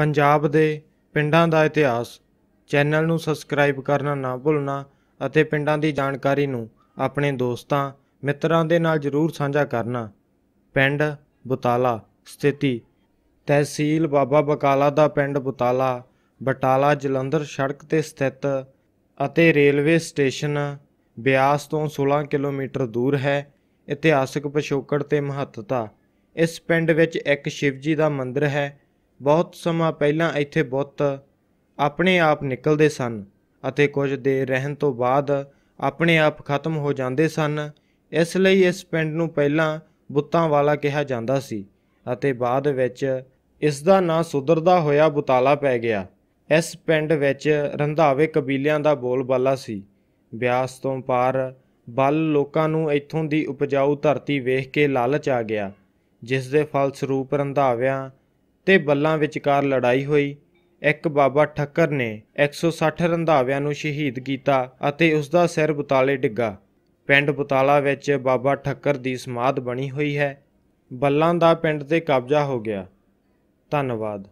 ਪੰਜਾਬ ਦੇ ਪਿੰਡਾਂ ਦਾ ਇਤਿਹਾਸ ਚੈਨਲ ਨੂੰ ਸਬਸਕ੍ਰਾਈਬ ਕਰਨਾ ਨਾ ਭੁੱਲਣਾ ਅਤੇ ਪਿੰਡਾਂ ਦੀ ਜਾਣਕਾਰੀ ਨੂੰ ਆਪਣੇ ਦੋਸਤਾਂ ਮਿੱਤਰਾਂ ਦੇ ਨਾਲ ਜਰੂਰ ਸਾਂਝਾ ਕਰਨਾ ਪਿੰਡ ਬੁਤਾਲਾ ਸਥਿਤੀ ਤਹਿਸੀਲ ਬਾਬਾ ਬਕਾਲਾ ਦਾ ਪਿੰਡ ਬੁਤਾਲਾ ਬਟਾਲਾ ਜਲੰਧਰ ਸੜਕ ਤੇ ਸਥਿਤ ਅਤੇ ਰੇਲਵੇ ਸਟੇਸ਼ਨ ਬਿਆਸ ਤੋਂ 16 ਕਿਲੋਮੀਟਰ ਦੂਰ ਹੈ ਇਤਿਹਾਸਕ ਪਿਛੋਕੜ ਤੇ ਮਹੱਤਤਾ ਇਸ ਪਿੰਡ ਵਿੱਚ ਇੱਕ ਸ਼ਿਵਜੀ ਦਾ ਮੰਦਿਰ ਹੈ ਬਹੁਤ ਸਮਾਂ ਪਹਿਲਾਂ ਇੱਥੇ ਬੁੱਤ ਆਪਣੇ ਆਪ ਨਿਕਲਦੇ ਸਨ ਅਤੇ ਕੁਝ ਦੇ ਰਹਿਣ ਤੋਂ ਬਾਅਦ ਆਪਣੇ ਆਪ ਖਤਮ ਹੋ ਜਾਂਦੇ ਸਨ ਇਸ ਲਈ ਇਸ ਪਿੰਡ ਨੂੰ ਪਹਿਲਾਂ ਬੁੱਤਾਂ ਵਾਲਾ ਕਿਹਾ ਜਾਂਦਾ ਸੀ ਅਤੇ ਬਾਅਦ ਵਿੱਚ ਇਸ ਦਾ ਨਾਂ ਸੁਧਰਦਾ ਹੋਇਆ ਬੁਤਾਲਾ ਪੈ ਗਿਆ ਇਸ ਪਿੰਡ ਵਿੱਚ ਰੰਧਾਵੇ ਕਬੀਲਿਆਂ ਦਾ ਬੋਲਬਾਲਾ ਸੀ ਬਿਆਸ ਤੋਂ ਪਾਰ ਬਲ ਲੋਕਾਂ ਨੂੰ ਇੱਥੋਂ ਦੀ ਉਪਜਾਊ ਧਰਤੀ ਵੇਖ ਕੇ ਲਾਲਚ ਆ ਗਿਆ ਜਿਸ ਦੇ ਫਲਸਰੂਪ ਰੰਧਾਵਿਆਂ ਤੇ ਬੱਲਾਂ ਵਿਚਕਾਰ ਲੜਾਈ ਹੋਈ ਇੱਕ ਬਾਬਾ ਠੱਕਰ ਨੇ 160 ਰੰਧਾਵਿਆਂ ਨੂੰ ਸ਼ਹੀਦ ਕੀਤਾ ਅਤੇ ਉਸ ਦਾ ਸਿਰ ਬੁਤਾਲੇ ਡਿੱਗਾ ਪਿੰਡ ਬੁਤਾਲਾ ਵਿੱਚ ਬਾਬਾ ਠੱਕਰ ਦੀ ਸਮਾਧ ਬਣੀ ਹੋਈ ਹੈ ਬੱਲਾਂ ਦਾ ਪਿੰਡ ਤੇ ਕਬਜ਼ਾ ਹੋ ਗਿਆ ਧੰਨਵਾਦ